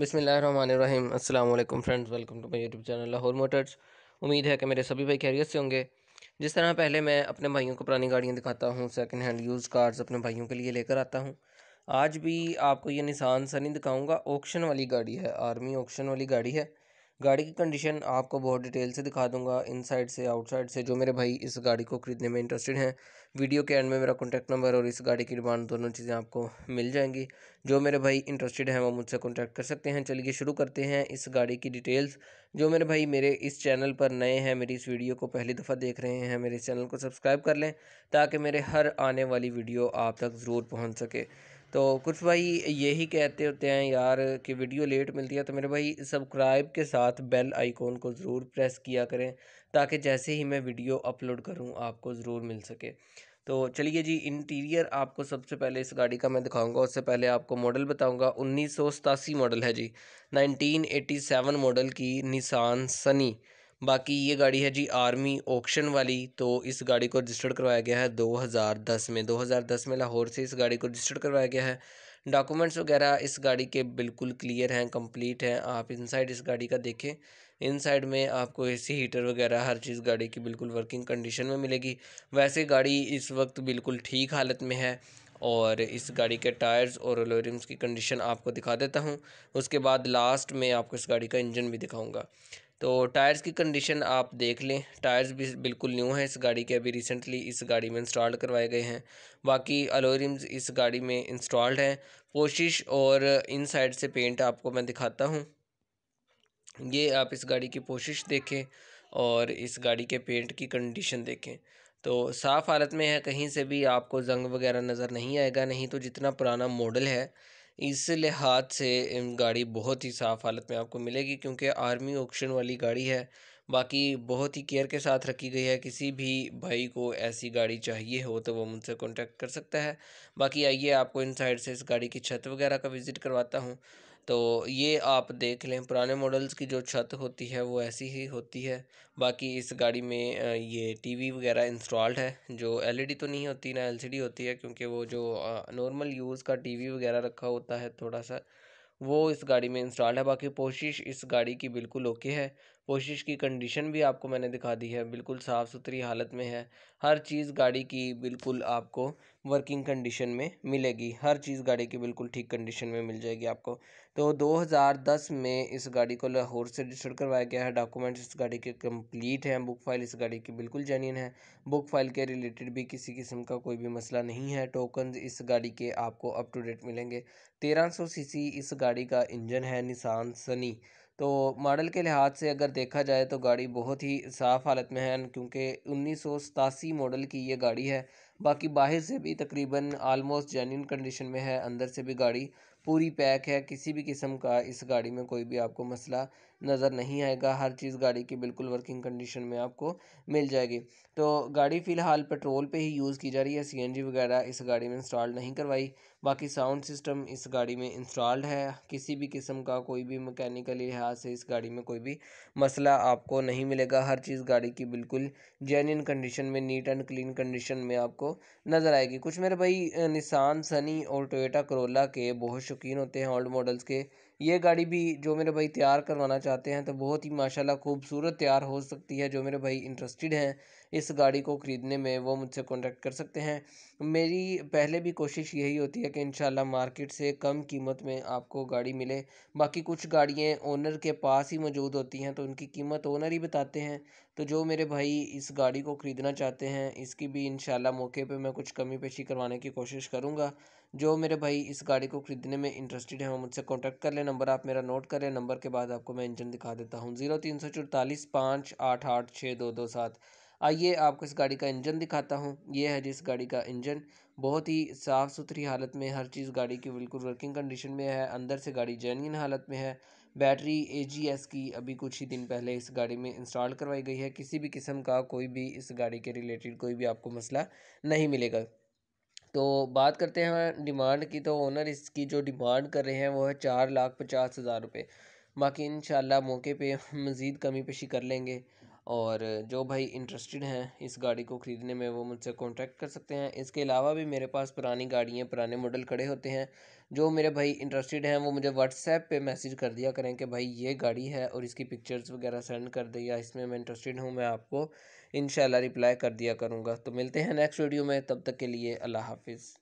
बिसमीम अल्लाम friends welcome to my YouTube channel Lahore motors उम्मीद है कि मेरे सभी भाई खैरियत से होंगे जिस तरह पहले मैं अपने भाइयों को पुरानी गाड़ियाँ दिखाता हूँ सेकंड हैंड यूज़ कार्स अपने भाइयों के लिए लेकर आता हूँ आज भी आपको ये निशान सनी दिखाऊँगा ऑक्शन वाली गाड़ी है आर्मी ऑक्शन वाली गाड़ी है गाड़ी की कंडीशन आपको बहुत डिटेल से दिखा दूंगा इन साइड से आउटसाइड से जो मेरे भाई इस गाड़ी को खरीदने में इंटरेस्टेड हैं वीडियो के एंड में मेरा कॉन्टैक्ट नंबर और इस गाड़ी की डिमांड दोनों चीज़ें आपको मिल जाएंगी जो मेरे भाई इंटरेस्टेड हैं वो मुझसे कॉन्टैक्ट कर सकते हैं चलिए शुरू करते हैं इस गाड़ी की डिटेल्स जो मेरे भाई मेरे इस चैनल पर नए हैं मेरी इस वीडियो को पहली दफ़ा देख रहे हैं मेरे चैनल को सब्सक्राइब कर लें ताकि मेरे हर आने वाली वीडियो आप तक ज़रूर पहुँच सके तो कुछ भाई यही कहते होते हैं यार कि वीडियो लेट मिलती है तो मेरे भाई सब्सक्राइब के साथ बेल आइकॉन को ज़रूर प्रेस किया करें ताकि जैसे ही मैं वीडियो अपलोड करूं आपको ज़रूर मिल सके तो चलिए जी इंटीरियर आपको सबसे पहले इस गाड़ी का मैं दिखाऊंगा उससे पहले आपको मॉडल बताऊंगा उन्नीस मॉडल है जी नाइनटीन मॉडल की निशान सनी बाकी ये गाड़ी है जी आर्मी ऑक्शन वाली तो इस गाड़ी को रजिस्टर्ड करवाया गया है 2010 में 2010 में लाहौर से इस गाड़ी को रजिस्टर्ड करवाया गया है डॉक्यूमेंट्स वगैरह इस गाड़ी के बिल्कुल क्लियर हैं कंप्लीट हैं आप इनसाइड इस गाड़ी का देखें इनसाइड में आपको एसी हीटर वगैरह हर चीज़ गाड़ी की बिल्कुल वर्किंग कंडीशन में मिलेगी वैसे गाड़ी इस वक्त बिल्कुल ठीक हालत में है और इस गाड़ी के टायर्स और एलोरिम्स की कंडीशन आपको दिखा देता हूँ उसके बाद लास्ट में आपको इस गाड़ी का इंजन भी दिखाऊँगा तो टायर्स की कंडीशन आप देख लें टायर्स भी बिल्कुल न्यू हैं इस गाड़ी के अभी रिसेंटली इस गाड़ी में इंस्टॉल करवाए गए हैं बाकी अलोरिम्स इस गाड़ी में इंस्टॉल्ड हैं पोशिश और इन साइड से पेंट आपको मैं दिखाता हूँ ये आप इस गाड़ी की पोशिश देखें और इस गाड़ी के पेंट की कंडीशन देखें तो साफ़ हालत में है कहीं से भी आपको जंग वगैरह नज़र नहीं आएगा नहीं तो जितना पुराना मॉडल है इस लिहाज से गाड़ी बहुत ही साफ़ हालत में आपको मिलेगी क्योंकि आर्मी ऑक्शन वाली गाड़ी है बाकी बहुत ही केयर के साथ रखी गई है किसी भी भाई को ऐसी गाड़ी चाहिए हो तो वो मुझसे कांटेक्ट कर सकता है बाकी आइए आपको इन साइड से इस गाड़ी की छत वगैरह का विज़िट करवाता हूँ तो ये आप देख लें पुराने मॉडल्स की जो छत होती है वो ऐसी ही होती है बाकी इस गाड़ी में ये टीवी वगैरह इंस्टॉल्ड है जो एलईडी e तो नहीं होती ना एलसीडी होती है क्योंकि वो जो नॉर्मल यूज़ का टीवी वगैरह रखा होता है थोड़ा सा वो इस गाड़ी में इंस्टॉल्ड है बाकी पोशिश इस गाड़ी की बिल्कुल ओके है पोशिश की कंडीशन भी आपको मैंने दिखा दी है बिल्कुल साफ़ सुथरी हालत में है हर चीज़ गाड़ी की बिल्कुल आपको वर्किंग कंडीशन में मिलेगी हर चीज़ गाड़ी की बिल्कुल ठीक कंडीशन में मिल जाएगी आपको तो 2010 में इस गाड़ी को लाहौर से रजिस्टर करवाया गया है डॉक्यूमेंट्स इस गाड़ी के कंप्लीट हैं बुक फाइल इस गाड़ी की बिल्कुल जेन्यन है बुक फाइल के रिलेटेड भी किसी किस्म का कोई भी मसला नहीं है टोकन इस गाड़ी के आपको अप टू डेट मिलेंगे 1300 सीसी इस गाड़ी का इंजन है निशान सनी तो मॉडल के लिहाज से अगर देखा जाए तो गाड़ी बहुत ही साफ़ हालत में है क्योंकि उन्नीस मॉडल की ये गाड़ी है बाकी बाहर से भी तकरीबन आलमोस्ट जेन्यून कंडीशन में है अंदर से भी गाड़ी पूरी पैक है किसी भी किस्म का इस गाड़ी में कोई भी आपको मसला नज़र नहीं आएगा हर चीज़ गाड़ी की बिल्कुल वर्किंग कंडीशन में आपको मिल जाएगी तो गाड़ी फ़िलहाल पेट्रोल पे ही यूज़ की जा रही है सीएनजी वगैरह इस गाड़ी में इंस्टॉल नहीं करवाई बाकी साउंड सिस्टम इस गाड़ी में इंस्टॉल्ड है किसी भी किस्म का कोई भी मकैनिकल लिहाज से इस गाड़ी में कोई भी मसला आपको नहीं मिलेगा हर चीज़ गाड़ी की बिल्कुल जेन्यन कंडीशन में नीट एंड क्लीन कंडीशन में आपको नज़र आएगी कुछ मेरे भाई निशान सनी और टोयटा करोला के बहुत शौकीन होते हैं ओल्ड मॉडल्स के ये गाड़ी भी जो मेरे भाई तैयार करवाना चाहते हैं तो बहुत ही माशाल्लाह खूबसूरत तैयार हो सकती है जो मेरे भाई इंटरेस्टेड हैं इस गाड़ी को ख़रीदने में वो मुझसे कॉन्टेक्ट कर सकते हैं मेरी पहले भी कोशिश यही होती है कि इन मार्केट से कम कीमत में आपको गाड़ी मिले बाकी कुछ गाड़ियाँ ओनर के पास ही मौजूद होती हैं तो उनकी कीमत ओनर ही बताते हैं तो जो मेरे भाई इस गाड़ी को ख़रीदना चाहते हैं इसकी भी इन मौके पर मैं कुछ कमी पेशी करवाने की कोशिश करूँगा जो मेरे भाई इस गाड़ी को खरीदने में इंटरेस्टेड हैं वो मुझसे कॉन्टैक्ट कर लें नंबर आप मेरा नोट करें नंबर के बाद आपको मैं इंजन दिखा देता हूँ ज़ीरो तीन सौ चौतालीस पाँच आठ आठ छः दो दो सात आइए आपको इस गाड़ी का इंजन दिखाता हूँ ये है जिस गाड़ी का इंजन बहुत ही साफ़ सुथरी हालत में हर चीज़ गाड़ी की बिल्कुल वर्किंग कंडीशन में है अंदर से गाड़ी जेन्यन हालत में है बैटरी ए की अभी कुछ ही दिन पहले इस गाड़ी में इंस्टॉल करवाई गई है किसी भी किस्म का कोई भी इस गाड़ी के रिलेटेड कोई भी आपको मसला नहीं मिलेगा तो बात करते हैं डिमांड की तो ओनर इसकी जो डिमांड कर रहे हैं वो है चार लाख पचास हज़ार रुपये बाकी इन मौके पर मज़ीद कमी पेशी कर लेंगे और जो भाई इंटरेस्टेड हैं इस गाड़ी को ख़रीदने में वो मुझसे कांटेक्ट कर सकते हैं इसके अलावा भी मेरे पास पुरानी गाड़ियाँ पुराने मॉडल खड़े होते हैं जो मेरे भाई इंटरेस्टेड हैं वो मुझे व्हाट्सएप पे मैसेज कर दिया करें कि भाई ये गाड़ी है और इसकी पिक्चर्स वगैरह सेंड कर दे या इसमें मैं इंटरेस्टेड हूँ मैं आपको इन रिप्लाई कर दिया करूँगा तो मिलते हैं नेक्स्ट वीडियो में तब तक के लिए अल्लाह हाफिज़